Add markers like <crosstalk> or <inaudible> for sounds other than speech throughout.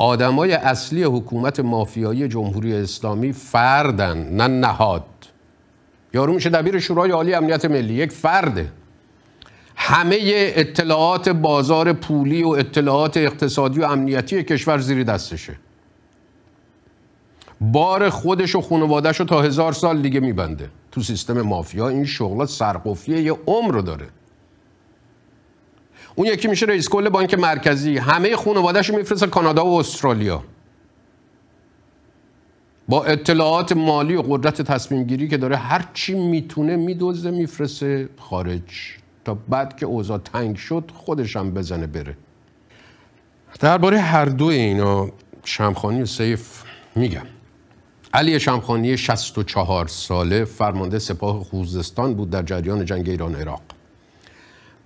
آدمای اصلی حکومت مافیایی جمهوری اسلامی فردن نه نهاد یارو میشه دبیر شورای عالی امنیت ملی یک فرده همه اطلاعات بازار پولی و اطلاعات اقتصادی و امنیتی کشور زیر دستشه بار خودش و خانوادهش رو تا هزار سال دیگه میبنده تو سیستم مافیا این شغلات سرقفیه یه عمر رو داره اون یکی میشه رئیس کل بانک مرکزی همه رو میفرسته کانادا و استرالیا با اطلاعات مالی و قدرت تصمیم گیری که داره هر چی میتونه میدوزه میفرسه خارج تا بعد که اوضاع تنگ شد خودش هم بزنه بره درباره هر دو اینا شمخانی سیف میگم علی شمخانی 64 ساله فرمانده سپاه خوزستان بود در جریان جنگ ایران عراق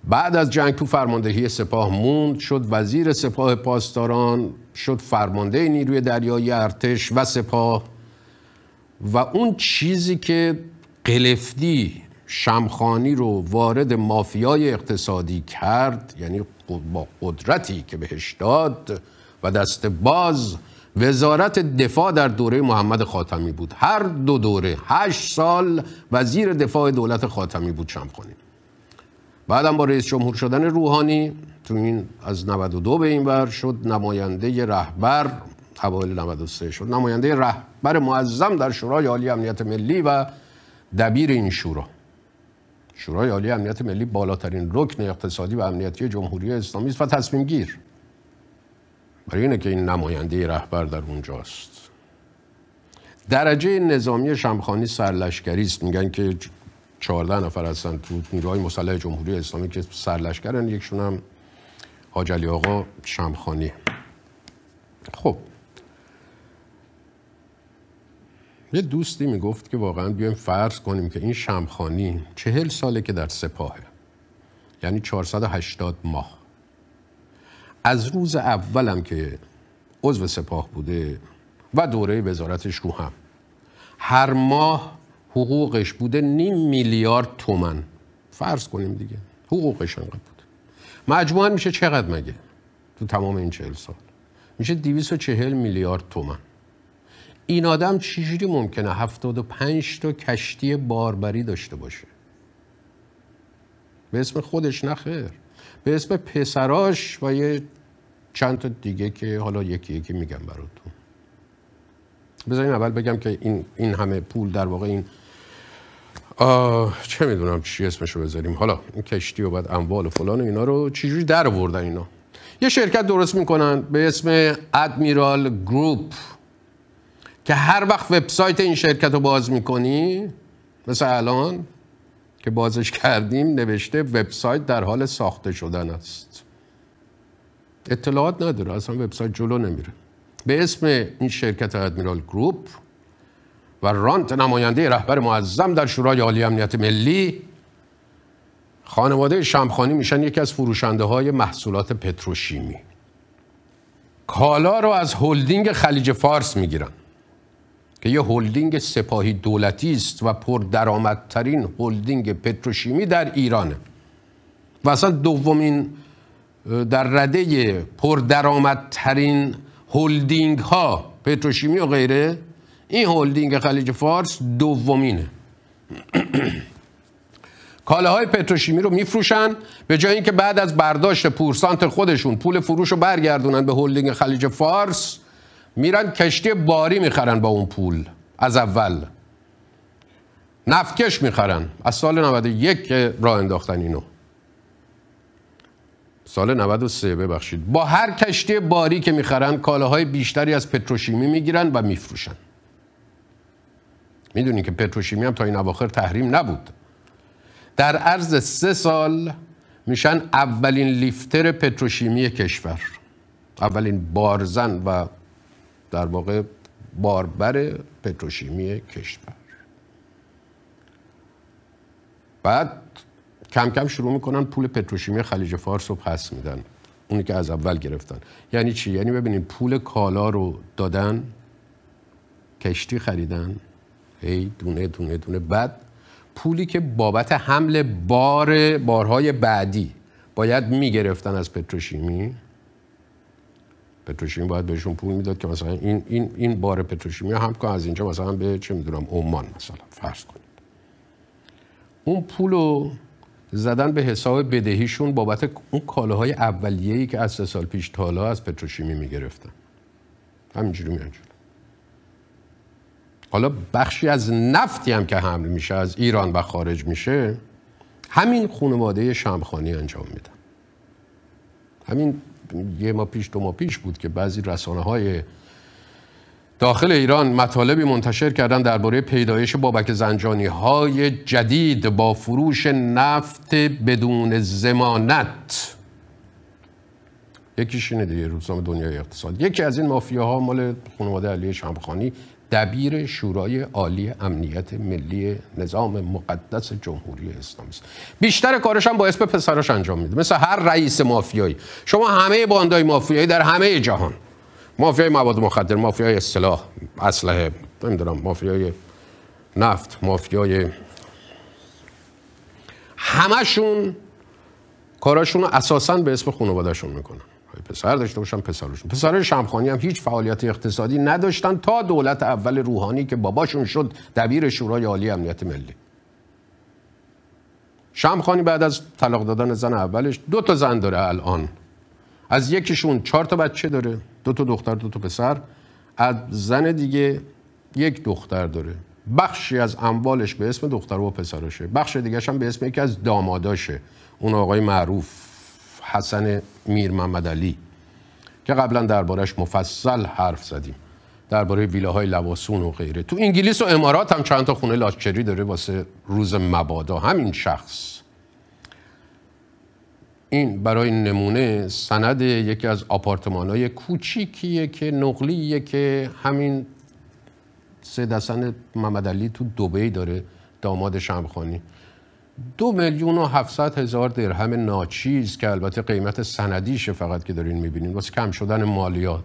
بعد از جنگ تو فرماندهی سپاه موند شد وزیر سپاه پاسداران شد فرمانده نیروی دریایی ارتش و سپاه و اون چیزی که قلفتی شمخانی رو وارد مافیای اقتصادی کرد یعنی با قدرتی که بهش داد و دست باز وزارت دفاع در دوره محمد خاتمی بود هر دو دوره هشت سال وزیر دفاع دولت خاتمی بود شمخانی بعدم با رئیس جمهور شدن روحانی تو این از 92 به این ور شد نماینده رهبر حوالی 93 شد نماینده رهبر معظم در شورای عالی امنیت ملی و دبیر این شورا شورای عالی امنیت ملی بالاترین رکن اقتصادی و امنیتی جمهوری اسلامی است و تصمیم گیر برای اینه که این نماینده رهبر در اونجاست درجه نظامی شمخانی سرلشکری است میگن که 14 نفر هستن تو نیروهای مسلح جمهوری اسلامی که سرلشکرن یکشون هم علی آقا شمخانی خب یه دوستی میگفت که واقعا بیایم فرض کنیم که این شمخانی چهل ساله که در سپاهه یعنی 480 ماه از روز اولم که عضو سپاه بوده و دوره وزارتش رو هم هر ماه حقوقش بوده نیم میلیارد تومن فرض کنیم دیگه حقوقش انقدر بود مجموعا میشه چقدر مگه تو تمام این چهل سال میشه چهل میلیارد تومن این آدم چجوری ممکنه 75 تا کشتی باربری داشته باشه به اسم خودش نخیر به اسم پسراش و یه چند تا دیگه که حالا یکی یکی میگم براتون بذارین اول بگم که این, این همه پول در واقع این چه میدونم چی اسمشو بذاریم حالا این کشتی و بعد اموال و فلان و اینا رو چجوری در آوردن اینا یه شرکت درست میکنن به اسم ادمیرال گروپ که هر وقت وبسایت این شرکت رو باز میکنی مثل الان که بازش کردیم نوشته وبسایت در حال ساخته شدن است اطلاعات نداره اصلا وبسایت جلو نمیره به اسم این شرکت ادمیرال گروپ و رانت نماینده رهبر معظم در شورای عالی امنیت ملی خانواده شمخانی میشن یکی از فروشنده های محصولات پتروشیمی کالا رو از هلدینگ خلیج فارس میگیرن که یه هلدینگ سپاهی دولتی است و پردرآمدترین هلدینگ پتروشیمی در ایرانه و اصلا دومین در رده پردرآمدترین هلدینگ ها پتروشیمی و غیره این هلدینگ خلیج فارس دومینه های پتروشیمی رو میفروشن به جای اینکه بعد از برداشت پورسانت خودشون پول فروش رو برگردونن به هلدینگ خلیج فارس میرن کشتی باری میخرن با اون پول از اول نفکش میخرن از سال 91 راه انداختن اینو سال 93 ببخشید با هر کشتی باری که میخرن کالاهای بیشتری از پتروشیمی میگیرن و میفروشن میدونی که پتروشیمی هم تا این اواخر تحریم نبود در عرض سه سال میشن اولین لیفتر پتروشیمی کشور اولین بارزن و در واقع باربر پتروشیمی کشور بعد کم کم شروع میکنن پول پتروشیمی خلیج فارس رو پس میدن اونی که از اول گرفتن یعنی چی؟ یعنی ببینید پول کالا رو دادن کشتی خریدن هی دونه دونه دونه بعد پولی که بابت حمل بار بارهای بعدی باید میگرفتن از پتروشیمی پتروشیمی باید بهشون پول میداد که مثلا این این این بار پتروشیمی هم کن از اینجا مثلا به چه میدونم عمان مثلا فرض کنید اون رو زدن به حساب بدهیشون بابت اون کالاهای اولیه‌ای که از سه سال پیش تالا از پتروشیمی میگرفتن همینجوری میاد. حالا بخشی از نفتی هم که حمل میشه از ایران و خارج میشه همین خانواده شمخانی انجام میدن همین یه ما پیش دو ما پیش بود که بعضی رسانه های داخل ایران مطالبی منتشر کردن درباره پیدایش بابک زنجانی های جدید با فروش نفت بدون زمانت یکیش اینه دیگه روزنامه دنیای اقتصاد یکی از این مافیاها مال خانواده علی شمخانی دبیر شورای عالی امنیت ملی نظام مقدس جمهوری اسلامی است بیشتر کارش هم با اسم پسراش انجام میده مثل هر رئیس مافیایی شما همه باندای مافیایی در همه جهان مافیای مواد مخدر مافیای اصلاح اسلحه نمیدونم مافیای نفت مافیای همشون کاراشون اساسا به اسم خانوادهشون میکنن پسر داشته باشن پسرشون پسر شمخانی هم هیچ فعالیت اقتصادی نداشتن تا دولت اول روحانی که باباشون شد دبیر شورای عالی امنیت ملی شمخانی بعد از طلاق دادن زن اولش دو تا زن داره الان از یکیشون چهار تا بچه داره دو تا دختر دو تا پسر از زن دیگه یک دختر داره بخشی از اموالش به اسم دختر و پسرشه بخش دیگه هم به اسم یکی از داماداشه اون آقای معروف حسن میر محمد علی که قبلا دربارش مفصل حرف زدیم درباره ویلاهای لواسون و غیره تو انگلیس و امارات هم چند تا خونه لاکچری داره واسه روز مبادا همین شخص این برای نمونه سند یکی از آپارتمان های کوچیکیه که نقلیه که همین سه حسن محمد علی تو دوبهی داره داماد شمخانی دو میلیون و هفتصد هزار درهم ناچیز که البته قیمت سندیشه فقط که دارین میبینین واسه کم شدن مالیات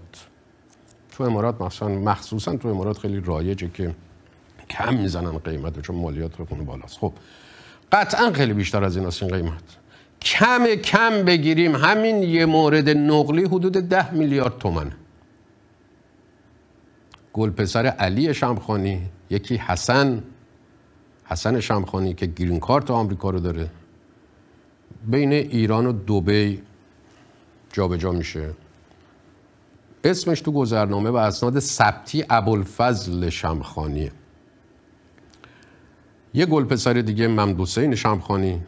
تو امارات مخصوصا, مخصوصا تو امارات خیلی رایجه که کم میزنن قیمت چون مالیات رو خب کنه بالاست خب قطعا خیلی بیشتر از این این قیمت کم کم بگیریم همین یه مورد نقلی حدود ده میلیارد تومنه گل پسر علی شمخانی یکی حسن حسن شمخانی که گرین کارت آمریکا رو داره بین ایران و دبی جابجا میشه اسمش تو گذرنامه و اسناد سبتی ابوالفضل شمخانیه یه گل پسر دیگه این شمخانی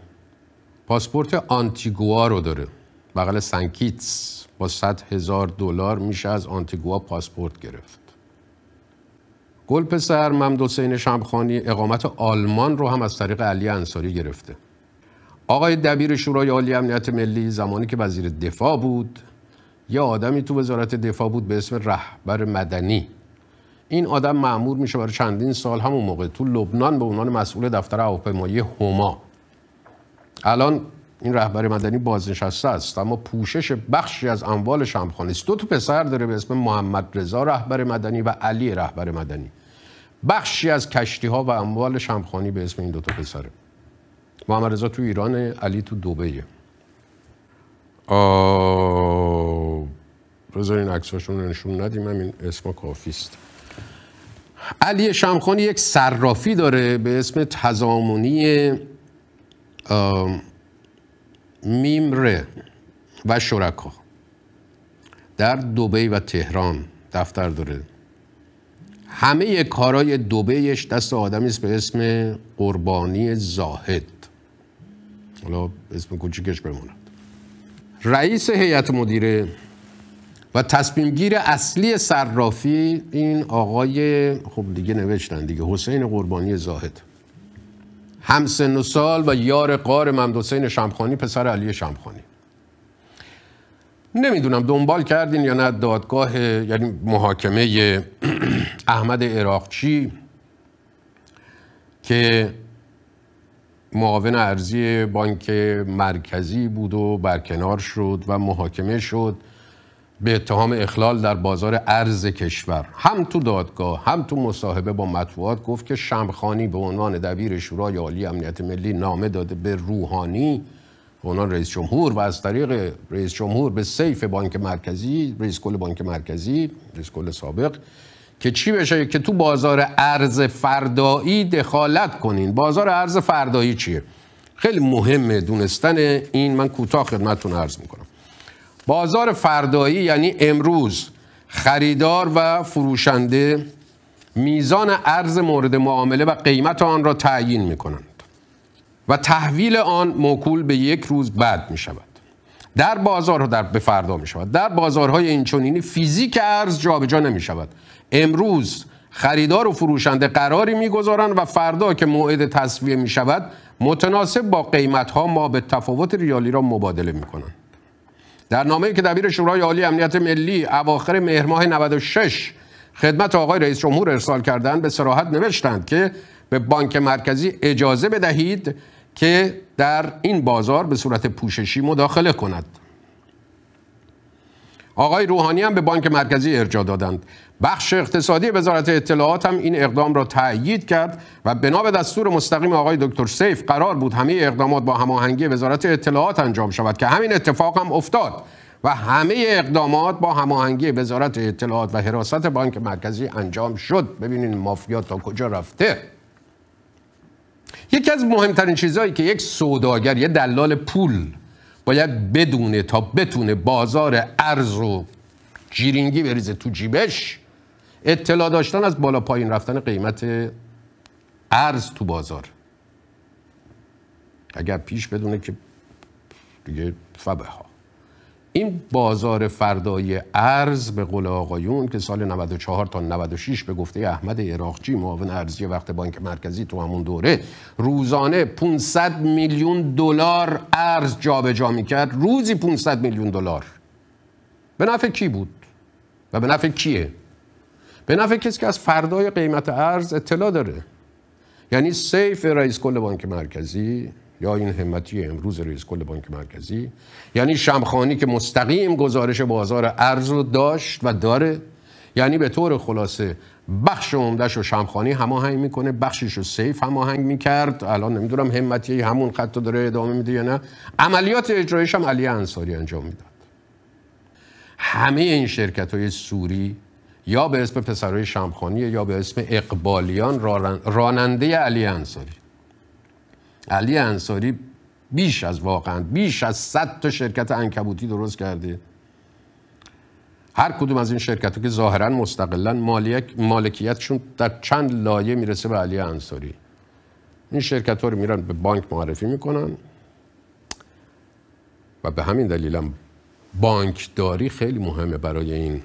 پاسپورت آنتیگوا رو داره بغل سنکیتس با 100 هزار دلار میشه از آنتیگوا پاسپورت گرفت گل پسر ممد حسین شمخانی اقامت آلمان رو هم از طریق علی انصاری گرفته آقای دبیر شورای عالی امنیت ملی زمانی که وزیر دفاع بود یه آدمی تو وزارت دفاع بود به اسم رهبر مدنی این آدم معمور میشه برای چندین سال همون موقع تو لبنان به عنوان مسئول دفتر هواپیمایی هما الان این رهبر مدنی بازنشسته است اما پوشش بخشی از اموال شمخانی است دو تا پسر داره به اسم محمد رضا رهبر مدنی و علی رهبر مدنی بخشی از کشتی ها و اموال شمخانی به اسم این دو تا پسره محمد رضا تو ایران علی تو دبی آه... بذار این عکساشون رو نشون ندیم همین اسم کافی است علی شمخانی یک صرافی داره به اسم تزامونی میم ره و شرکا در دوبی و تهران دفتر داره همه کارای دوبیش دست آدمی است به اسم قربانی زاهد حالا اسم کوچیکش بماند رئیس هیئت مدیره و تصمیمگیر اصلی صرافی این آقای خب دیگه نوشتن دیگه حسین قربانی زاهد همسن و سال و یار قار ممدوسین شمخانی پسر علی شمخانی نمیدونم دنبال کردین یا نه دادگاه یعنی محاکمه <clears throat> احمد اراقچی که معاون ارزی بانک مرکزی بود و برکنار شد و محاکمه شد به اتهام اخلال در بازار ارز کشور هم تو دادگاه هم تو مصاحبه با مطبوعات گفت که شمخانی به عنوان دبیر شورای عالی امنیت ملی نامه داده به روحانی به عنوان رئیس جمهور و از طریق رئیس جمهور به سیف بانک مرکزی رئیس کل بانک مرکزی رئیس کل سابق که چی بشه که تو بازار ارز فردایی دخالت کنین بازار ارز فردایی چیه خیلی مهمه دونستن این من کوتاه خدمتتون عرض میکنم بازار فردایی یعنی امروز خریدار و فروشنده میزان ارز مورد معامله و قیمت آن را تعیین می کنند و تحویل آن موکول به یک روز بعد می شود در بازار در به می شود در بازارهای اینچنینی فیزیک ارز جابجا نمی شود امروز خریدار و فروشنده قراری میگذارند و فردا که موعد تصویه می شود متناسب با قیمت ها ما به تفاوت ریالی را مبادله می کنند در نامه‌ای که دبیر شورای عالی امنیت ملی اواخر مهر ماه 96 خدمت آقای رئیس جمهور ارسال کردند به سراحت نوشتند که به بانک مرکزی اجازه بدهید که در این بازار به صورت پوششی مداخله کند آقای روحانی هم به بانک مرکزی ارجا دادند بخش اقتصادی وزارت اطلاعات هم این اقدام را تأیید کرد و بنا به دستور مستقیم آقای دکتر سیف قرار بود همه اقدامات با هماهنگی وزارت اطلاعات انجام شود که همین اتفاق هم افتاد و همه اقدامات با هماهنگی وزارت اطلاعات و حراست بانک مرکزی انجام شد ببینید مافیا تا کجا رفته یکی از مهمترین چیزهایی که یک سوداگر یه دلال پول باید بدونه تا بتونه بازار ارز و جیرینگی بریزه تو جیبش اطلاع داشتن از بالا پایین رفتن قیمت ارز تو بازار اگر پیش بدونه که دیگه فبه ها این بازار فردای ارز به قول آقایون که سال 94 تا 96 به گفته احمد عراقچی معاون ارزی وقت بانک مرکزی تو همون دوره روزانه 500 میلیون دلار ارز جابجا میکرد روزی 500 میلیون دلار به نفع کی بود و به نفع کیه به نفع کسی که از فردای قیمت ارز اطلاع داره یعنی سیف رئیس کل بانک مرکزی یا این همتی امروز رئیس کل بانک مرکزی یعنی شمخانی که مستقیم گزارش بازار ارز رو داشت و داره یعنی به طور خلاصه بخش عمدهش و شمخانی هماهنگ میکنه بخشش رو سیف هماهنگ میکرد الان نمیدونم همتی همون خط داره ادامه میده یا نه عملیات اجرایش هم علی انصاری انجام میداد همه این شرکت های سوری یا به اسم پسرهای شمخانی یا به اسم اقبالیان راننده علی انصاری علی انصاری بیش از واقعا بیش از 100 تا شرکت انکبوتی درست کرده هر کدوم از این شرکت که ظاهرا مستقلا مالکیتشون در چند لایه میرسه به علی انصاری این شرکت ها رو میرن به بانک معرفی میکنن و به همین دلیل هم بانکداری خیلی مهمه برای این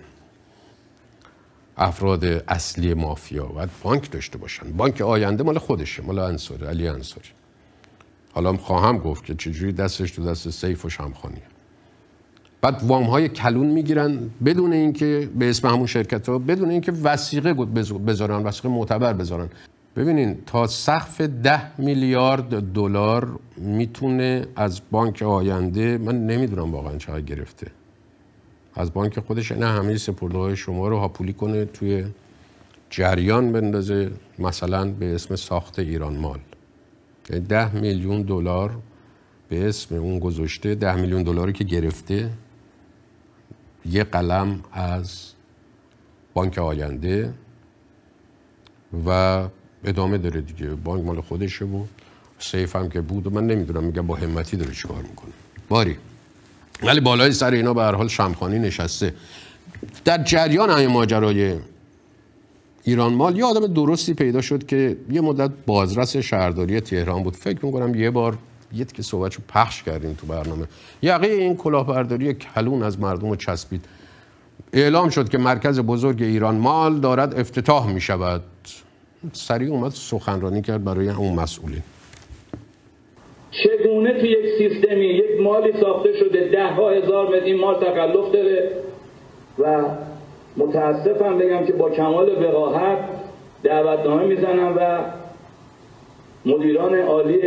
افراد اصلی مافیا و بانک داشته باشن بانک آینده مال خودشه مال انصاری علی انصاری حالا خواهم گفت که چجوری دستش تو دست سیف و شمخانیه بعد وام های کلون میگیرن بدون اینکه به اسم همون شرکت ها بدون اینکه وسیقه بذارن وسیقه معتبر بذارن ببینین تا سقف ده میلیارد دلار میتونه از بانک آینده من نمیدونم واقعا چقدر گرفته از بانک خودش نه همه سپرده های شما رو هاپولی کنه توی جریان بندازه مثلا به اسم ساخت ایران مال ده میلیون دلار به اسم اون گذاشته ده میلیون دلاری که گرفته یه قلم از بانک آینده و ادامه داره دیگه بانک مال خودشه و سیف هم که بود و من نمیدونم میگم با همتی داره کار میکنه باری ولی بالای سر اینا به هر حال شمخانی نشسته در جریان همین ماجرای ایران مال یه آدم درستی پیدا شد که یه مدت بازرس شهرداری تهران بود فکر میکنم یه بار یه که صحبتشو پخش کردیم تو برنامه یقیه این کلاهبرداری کلون از مردم چسبید اعلام شد که مرکز بزرگ ایران مال دارد افتتاح می شود سریع اومد سخنرانی کرد برای اون مسئولین چگونه تو یک سیستمی یک مالی ساخته شده ده ها هزار متر این مال تقلف داره و متاسفم بگم که با کمال وقاحت دعوتنامه میزنم و مدیران عالی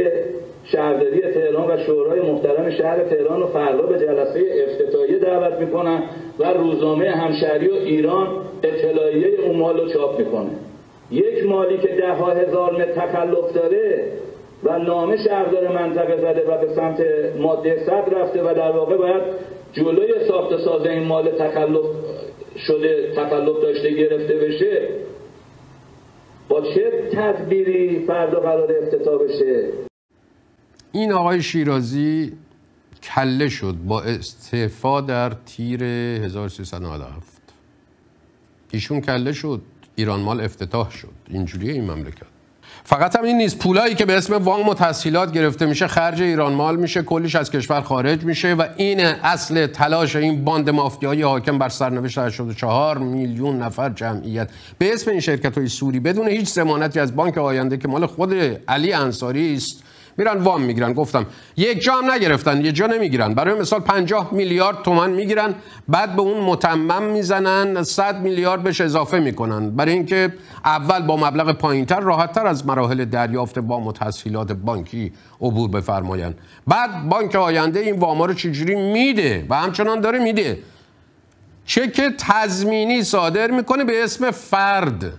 شهرداری تهران و شورای محترم شهر تهران رو فردا به جلسه افتتاحیه دعوت میکنن و روزنامه همشهری و ایران اطلاعیه اون مال رو چاپ میکنه یک مالی که ده ها هزار متر داره و نامه شهردار منطقه زده و به سمت ماده صد رفته و در واقع باید جلوی ساخت ساز این مال تخلف شده تقلب داشته گرفته بشه با چه تدبیری فردا قرار افتتاح بشه این آقای شیرازی کله شد با استعفا در تیر 1397 ایشون کله شد ایران مال افتتاح شد اینجوری این مملکت فقط هم این نیست پولایی که به اسم وام و تسهیلات گرفته میشه خرج ایران مال میشه کلیش از کشور خارج میشه و این اصل تلاش این باند مافیایی حاکم بر سرنوشت 84 میلیون نفر جمعیت به اسم این شرکت های سوری بدون هیچ ضمانتی از بانک آینده که مال خود علی انصاری است میرن وام میگیرن گفتم یک جا هم نگرفتن یه جا نمیگیرن برای مثال 50 میلیارد تومن میگیرن بعد به اون متمم میزنن 100 میلیارد بهش اضافه میکنن برای اینکه اول با مبلغ پایینتر راحتتر از مراحل دریافت وام و تسهیلات بانکی عبور بفرمایند بعد بانک آینده این وام رو چجوری میده و همچنان داره میده چک تضمینی صادر میکنه به اسم فرد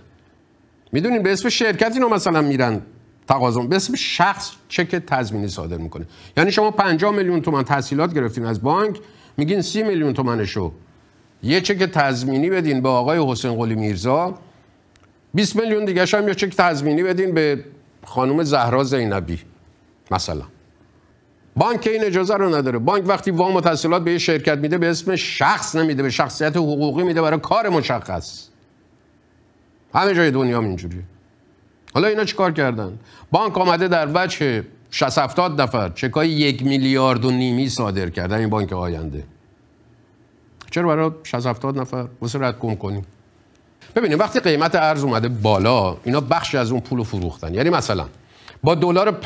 میدونین به اسم شرکتی رو مثلا میرن تقاضا به اسم شخص چک تضمینی صادر میکنه یعنی شما 50 میلیون تومان تحصیلات گرفتین از بانک میگین سی میلیون تومنشو یه چک تضمینی بدین به آقای حسین قلی میرزا 20 میلیون دیگه هم یه چک تضمینی بدین به خانم زهرا زینبی مثلا بانک این اجازه رو نداره بانک وقتی وام و تحصیلات به یه شرکت میده به اسم شخص نمیده به شخصیت حقوقی میده برای کار مشخص همه جای دنیا اینجوریه حالا اینا چیکار کردن بانک آمده در وجه 60 70 نفر چکای یک میلیارد و نیمی صادر کردن این بانک آینده چرا برای 60 70 نفر واسه رد کنیم ببینیم وقتی قیمت ارز اومده بالا اینا بخشی از اون پول رو فروختن یعنی مثلا با دلار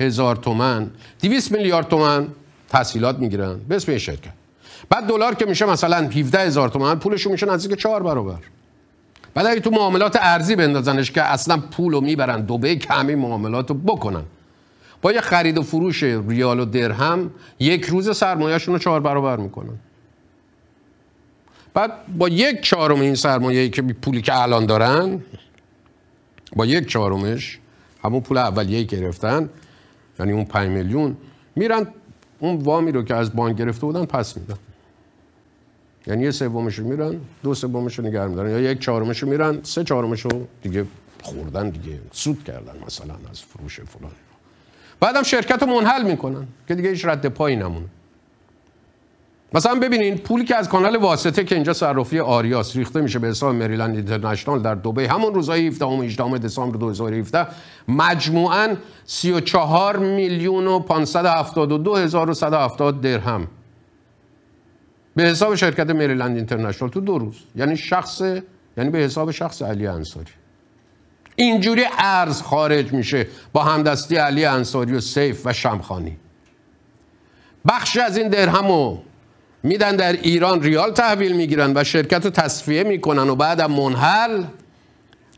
هزار تومن 200 میلیارد تومن تحصیلات میگیرن به اسم شرکت بعد دلار که میشه مثلا 17 هزار تومن پولشون میشه نزدیک 4 برابر بعد اگه تو معاملات ارزی بندازنش که اصلا پول رو میبرن دوبه کمی معاملاتو معاملات رو بکنن با یه خرید و فروش ریال و درهم یک روز سرمایهشون رو چهار برابر میکنن بعد با یک چهارم این سرمایه که پولی که الان دارن با یک چهارمش همون پول اولیه گرفتن یعنی اون 5 میلیون میرن اون وامی رو که از بانک گرفته بودن پس میدن یعنی یه سومشو میرن دو سومشو نگه میدارن یا یک چهارمشو میرن سه چهارمشو دیگه خوردن دیگه سود کردن مثلا از فروش فلان بعدم شرکت رو منحل میکنن که دیگه هیچ رد پایی نمونه مثلا ببینین پولی که از کانال واسطه که اینجا صرافی آریاس ریخته میشه به حساب مریلند اینترنشنال در دبی همون روزهای 17 و 18 دسامبر 2017 مجموعاً 34 میلیون و 572 هزار و 170 درهم به حساب شرکت مریلند اینترنشنال تو دو روز یعنی شخص یعنی به حساب شخص علی انصاری اینجوری ارز خارج میشه با همدستی علی انصاری و سیف و شمخانی بخش از این درهمو میدن در ایران ریال تحویل میگیرن و شرکت رو تصفیه میکنن و بعد منحل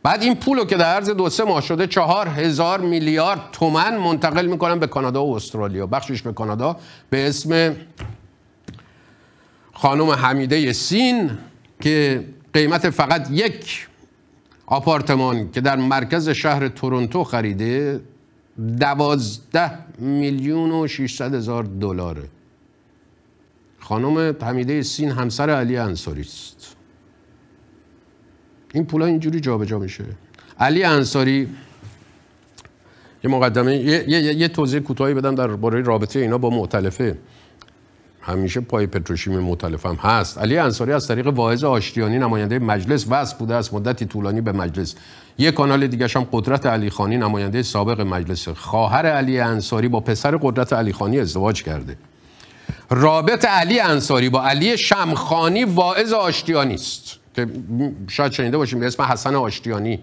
بعد این پول که در عرض دو سه ماه شده چهار هزار میلیارد تومن منتقل میکنن به کانادا و استرالیا بخشش به کانادا به اسم خانم حمیده سین که قیمت فقط یک آپارتمان که در مرکز شهر تورنتو خریده دوازده میلیون و 600 هزار دلاره خانم حمیده سین همسر علی انصاری است این پولا اینجوری جابجا میشه علی انصاری یه مقدمه یه, یه،, یه توضیح کوتاهی بدم در رابطه اینا با معتلفه همیشه پای پتروشیمی مختلف هم هست علی انصاری از طریق واعظ آشتیانی نماینده مجلس وصل بوده است مدتی طولانی به مجلس یک کانال دیگه هم قدرت علی خانی نماینده سابق مجلس خواهر علی انصاری با پسر قدرت علی خانی ازدواج کرده رابط علی انصاری با علی شمخانی واعظ آشتیانی است که شاید شنیده باشیم به اسم حسن آشتیانی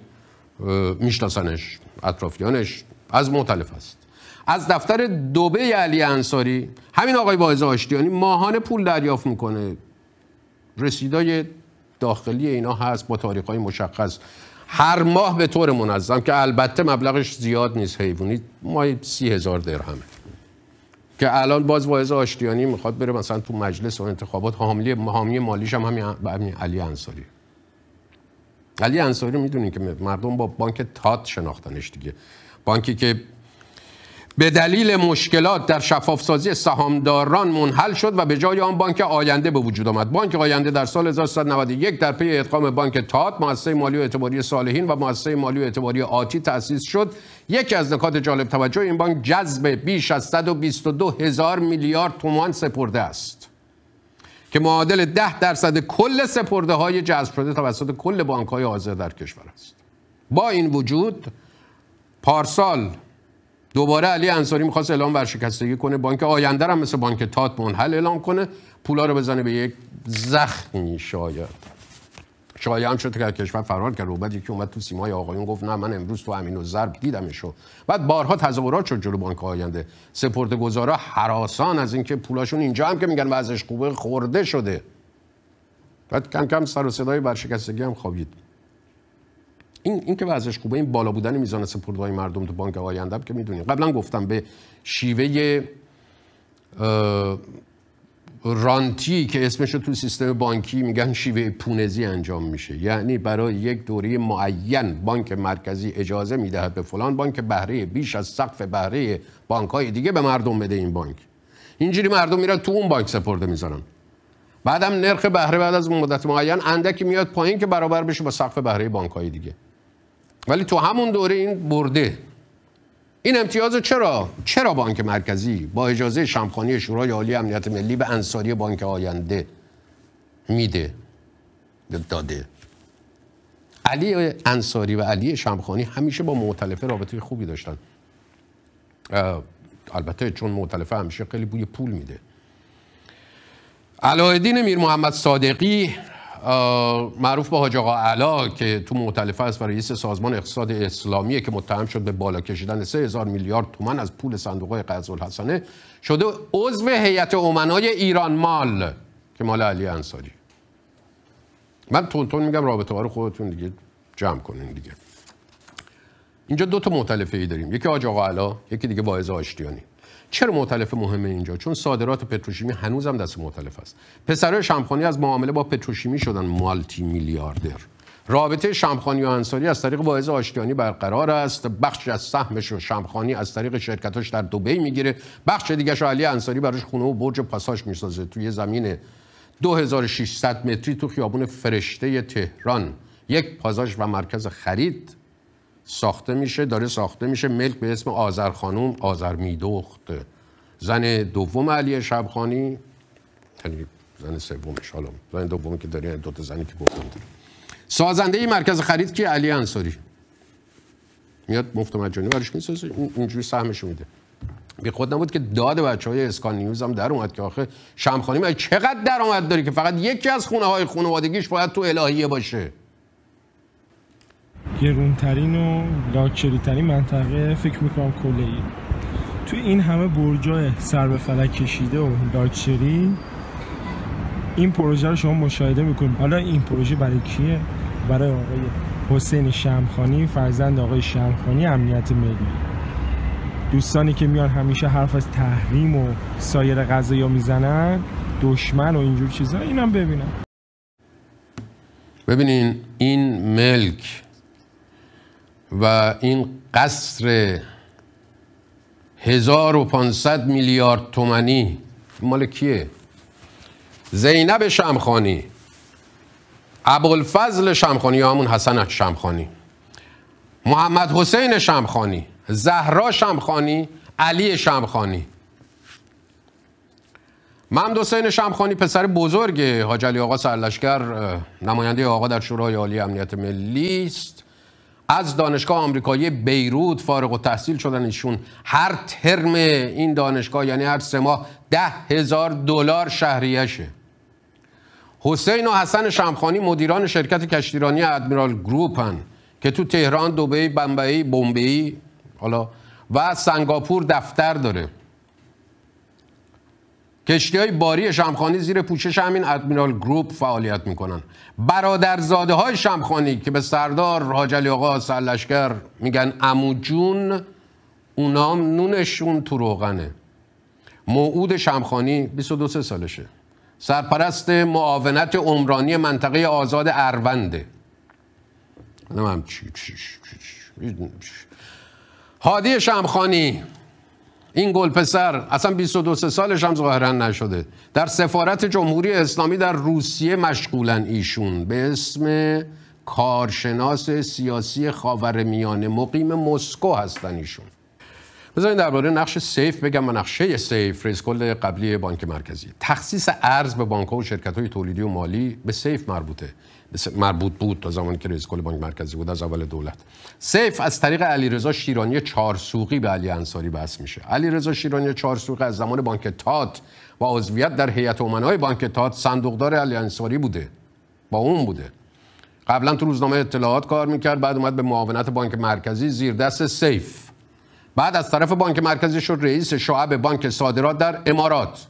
میشناسنش اطرافیانش از مختلف است از دفتر دوبه علی انصاری همین آقای واعظ آشتیانی ماهانه پول دریافت میکنه رسیدای داخلی اینا هست با تاریخ های مشخص هر ماه به طور منظم که البته مبلغش زیاد نیست حیوانی ماهی سی هزار درهمه که الان باز واعظ آشتیانی میخواد بره مثلا تو مجلس و انتخابات حاملی حامی مالیش هم همین علی انصاری علی انصاری میدونین که مردم با بانک تات شناختنش دیگه بانکی که به دلیل مشکلات در شفافسازی سهامداران منحل شد و به جای آن بانک آینده به وجود آمد بانک آینده در سال 1391 در پی ادغام بانک تات مؤسسه مالی و اعتباری صالحین و مؤسسه مالی و اعتباری آتی تأسیس شد یکی از نکات جالب توجه این بانک جذب بیش از 122 هزار میلیارد تومان سپرده است که معادل 10 درصد کل سپرده های جذب شده توسط کل بانک های حاضر در کشور است با این وجود پارسال دوباره علی انصاری میخواست اعلام ورشکستگی کنه بانک آینده هم مثل بانک تات منحل اعلام کنه پولا رو بزنه به یک زخمی شاید هم شد که کشور فرار کرد بعد یکی اومد تو سیمای آقایون گفت نه من امروز تو امین و ضرب دیدمشو بعد بارها تظاهرات شد جلو بانک آینده سپورت گذارا حراسان از اینکه پولاشون اینجا هم که میگن ازش خوبه خورده شده بعد کم کم سر و صدای برشکستگی هم خوابید این این که وضعش خوبه این بالا بودن میزان سپردهای مردم تو بانک آینده که میدونیم قبلا گفتم به شیوه رانتی که اسمش رو تو سیستم بانکی میگن شیوه پونزی انجام میشه یعنی برای یک دوره معین بانک مرکزی اجازه میدهد به فلان بانک بهره بیش از سقف بهره بانک دیگه به مردم بده این بانک اینجوری مردم میرن تو اون بانک سپرده میذارن بعدم نرخ بهره بعد از اون مدت معین اندکی میاد پایین که برابر بشه با سقف بهره بانک دیگه ولی تو همون دوره این برده این امتیاز چرا چرا بانک مرکزی با اجازه شمخانی شورای عالی امنیت ملی به انصاری بانک آینده میده داده علی انصاری و علی شمخانی همیشه با معتلفه رابطه خوبی داشتن البته چون معتلفه همیشه خیلی بوی پول میده علایدین میر محمد صادقی معروف به حاج آقا علا که تو معتلفه است و رئیس سازمان اقتصاد اسلامی که متهم شد به بالا کشیدن 3000 میلیارد تومن از پول صندوق های قرض الحسنه شده عضو هیئت امنای ایران مال که مال علی انصاری من تون میگم رابطه ها رو خودتون دیگه جمع کنین دیگه اینجا دو تا معتلفه ای داریم یکی حاج آقا علا یکی دیگه باعث آشتیانی چرا معتلف مهمه اینجا چون صادرات پتروشیمی هنوزم دست معتلف است پسرای شمخانی از معامله با پتروشیمی شدن مالتی میلیاردر رابطه شمخانی و انصاری از طریق واعظ آشتیانی برقرار است بخش از سهمش و شمخانی از طریق شرکتاش در دبی میگیره بخش دیگه علی انصاری براش خونه و برج پاساش میسازه توی زمین 2600 متری تو خیابون فرشته تهران یک پازاش و مرکز خرید ساخته میشه داره ساخته میشه ملک به اسم آذر خانوم آذر میدخت زن دوم علی شبخانی یعنی زن سومش حالا زن دومی که داره دو تا زنی که گفتم سازنده مرکز خرید که علی انصاری میاد مفت مجانی برش میسازه اینجوری سهمش میده بی خود نبود که داد بچه های اسکان نیوز هم در اومد که آخه شمخانی چقدر درآمد داری که فقط یکی از خونه های خانوادگیش باید تو الهیه باشه گرونترین و لاکچری ترین منطقه فکر میکنم کله ای تو این همه برجای سر به فلک کشیده و لاکچری این پروژه رو شما مشاهده میکنید حالا این پروژه برای کیه برای آقای حسین شمخانی فرزند آقای شمخانی امنیت ملی دوستانی که میان همیشه حرف از تحریم و سایر غذایا میزنن دشمن و اینجور چیزا اینم ببینن ببینین این ملک و این قصر 1500 میلیارد تومنی مال کیه زینب شمخانی ابوالفضل شمخانی یا همون حسن شمخانی محمد حسین شمخانی زهرا شمخانی علی شمخانی محمد حسین شمخانی پسر بزرگ حاج علی آقا سرلشکر نماینده آقا در شورای عالی امنیت ملی است از دانشگاه آمریکایی بیروت فارغ و تحصیل شدن ایشون هر ترم این دانشگاه یعنی هر سه ماه ده هزار دلار شهریشه حسین و حسن شمخانی مدیران شرکت کشتیرانی ادمیرال گروپ هن که تو تهران، دوبهی، بمبئی، بمبئی حالا و سنگاپور دفتر داره کشتی های باری شمخانی زیر پوشش همین ادمیرال گروپ فعالیت میکنن برادرزاده های شمخانی که به سردار راجلی آقا سرلشکر میگن اموجون اونام نونشون تو روغنه موعود شمخانی 22 سالشه سرپرست معاونت عمرانی منطقه آزاد ارونده هادی شمخانی این گل پسر اصلا 22 سالش هم ظاهرا نشده در سفارت جمهوری اسلامی در روسیه مشغولن ایشون به اسم کارشناس سیاسی خاورمیانه مقیم مسکو هستن ایشون بذارین درباره نقش سیف بگم و نقشه سیف رئیس قبلی بانک مرکزی تخصیص ارز به بانک و شرکت های تولیدی و مالی به سیف مربوطه مربوط بود تا زمانی که رئیس بانک مرکزی بود از اول دولت سیف از طریق علیرضا شیرانی چارسوقی به علی انصاری بس میشه علیرضا شیرانی چارسوقی از زمان بانک تات و عضویت در هیئت امنای بانک تات صندوقدار علی انصاری بوده با اون بوده قبلا تو روزنامه اطلاعات کار میکرد بعد اومد به معاونت بانک مرکزی زیر دست سیف بعد از طرف بانک مرکزی شد رئیس شعب بانک صادرات در امارات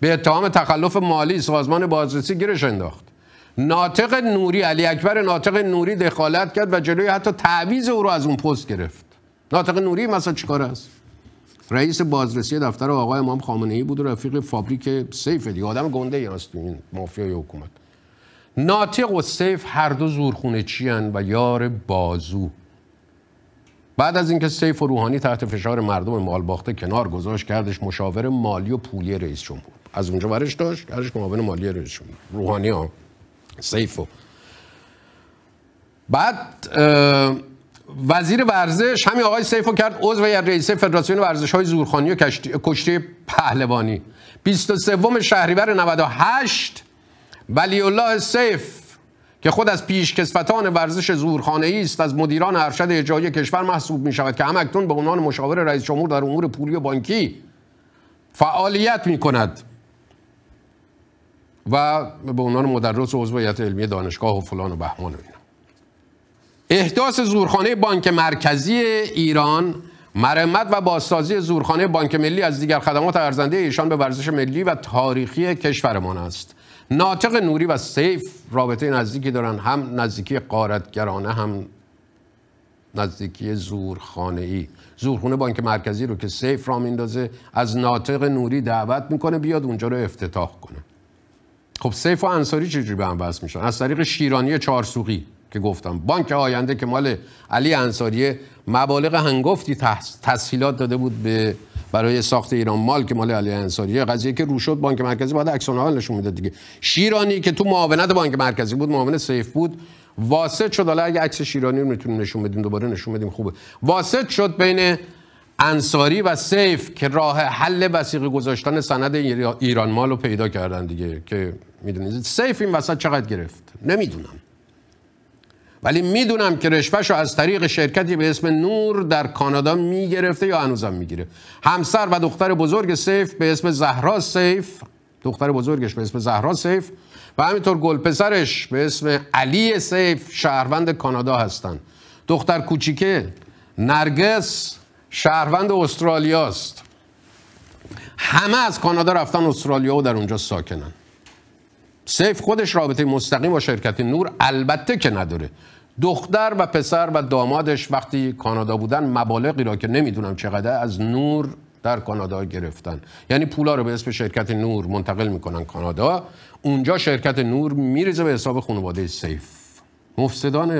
به اتهام تخلف مالی سازمان بازرسی گیرش انداخت ناطق نوری علی اکبر ناطق نوری دخالت کرد و جلوی حتی تعویز او رو از اون پست گرفت ناطق نوری مثلا چیکار است رئیس بازرسی دفتر آقای امام خامنه ای بود و رفیق فابریک سیف دیگه آدم گنده ای است این مافیای حکومت ناطق و سیف هر دو زورخونه چیان و یار بازو بعد از اینکه سیف و روحانی تحت فشار مردم مالباخته کنار گذاشت کردش مشاور مالی و پولی رئیس جمهور از اونجا ورش داشت کردش معاون مالی رئیس جمهور روحانی ها سیف و بعد وزیر ورزش همین آقای سیفو کرد عضو یا رئیس فدراسیون ورزش های زورخانی و کشتی پهلوانی 23 شهریور 98 ولی الله سیف که خود از کسفتان ورزش ای است از مدیران ارشد اجرایی کشور محسوب می شود که هم به عنوان مشاور رئیس جمهور در امور پولی و بانکی فعالیت می کند و به عنوان مدرس و عضویت علمی دانشگاه و فلان و بهمان و اینا احداث زورخانه بانک مرکزی ایران مرمت و بازسازی زورخانه بانک ملی از دیگر خدمات ارزنده ایشان به ورزش ملی و تاریخی کشورمان است ناطق نوری و سیف رابطه نزدیکی دارن هم نزدیکی قارتگرانه هم نزدیکی زورخانه ای زورخونه بانک مرکزی رو که سیف را میندازه از ناطق نوری دعوت میکنه بیاد اونجا رو افتتاح کنه خب سیف و انصاری چجوری به هم وصل میشن از طریق شیرانی چارسوقی که گفتم بانک آینده که مال علی انصاری مبالغ هنگفتی تسهیلات داده بود به برای ساخت ایران مال که مال علی انصاری قضیه که رو شد بانک مرکزی بعد عکس نشون میده دیگه شیرانی که تو معاونت بانک مرکزی بود معاون سیف بود واسط شد حالا اگه عکس شیرانی رو میتونیم نشون بدیم دوباره نشون بدیم خوبه واسط شد بین انصاری و سیف که راه حل وسیقی گذاشتن سند ایران مال رو پیدا کردن دیگه که میدونید سیف این وسط چقدر گرفت نمیدونم ولی میدونم که رشوهش رو از طریق شرکتی به اسم نور در کانادا میگرفته یا هنوزم میگیره همسر و دختر بزرگ سیف به اسم زهرا سیف دختر بزرگش به اسم زهرا سیف و همینطور گلپسرش به اسم علی سیف شهروند کانادا هستند دختر کوچیکه نرگس شهروند استرالیاست همه از کانادا رفتن استرالیا و در اونجا ساکنن سیف خودش رابطه مستقیم با شرکت نور البته که نداره دختر و پسر و دامادش وقتی کانادا بودن مبالغی را که نمیدونم چقدر از نور در کانادا گرفتن یعنی پولا رو به اسم شرکت نور منتقل میکنن کانادا اونجا شرکت نور میریزه به حساب خانواده سیف مفسدان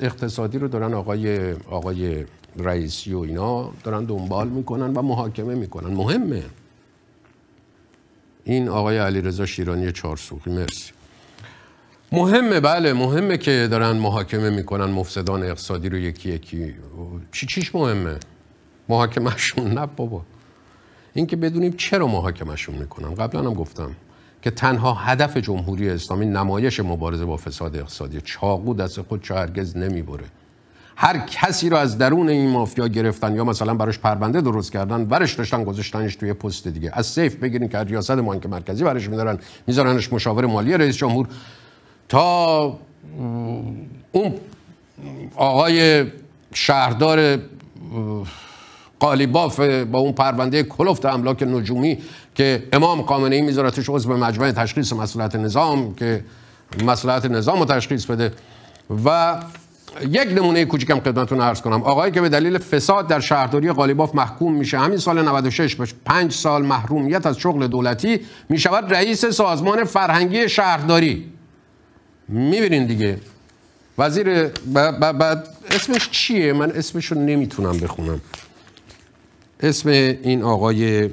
اقتصادی رو دارن آقای آقای رئیسی و اینا دارن دنبال میکنن و محاکمه میکنن مهمه این آقای علیرضا شیرانی چارسوخی مرسی مهمه بله مهمه که دارن محاکمه میکنن مفسدان اقتصادی رو یکی یکی چی چیش مهمه محاکمهشون نه بابا این که بدونیم چرا محاکمهشون میکنن قبلا هم گفتم که تنها هدف جمهوری اسلامی نمایش مبارزه با فساد اقتصادی چاقو دست خود چه هرگز نمیبره هر کسی رو از درون این مافیا گرفتن یا مثلا براش پرونده درست کردن ورش داشتن گذاشتنش توی پست دیگه از سیف بگیرین که ریاست بانک مرکزی برش میدارن میذارنش مشاور مالی رئیس جمهور تا اون آقای شهردار قالیباف با اون پرونده کلفت املاک نجومی که امام خامنه ای میذارتش عضو مجمع تشخیص مسئولیت نظام که مسئولیت نظام رو تشخیص بده و یک نمونه کوچیکم خدمتتون عرض کنم آقایی که به دلیل فساد در شهرداری قالیباف محکوم میشه همین سال 96 به 5 سال محرومیت از شغل دولتی میشود رئیس سازمان فرهنگی شهرداری میبینین دیگه وزیر اسمش چیه من اسمش رو نمیتونم بخونم اسم این آقای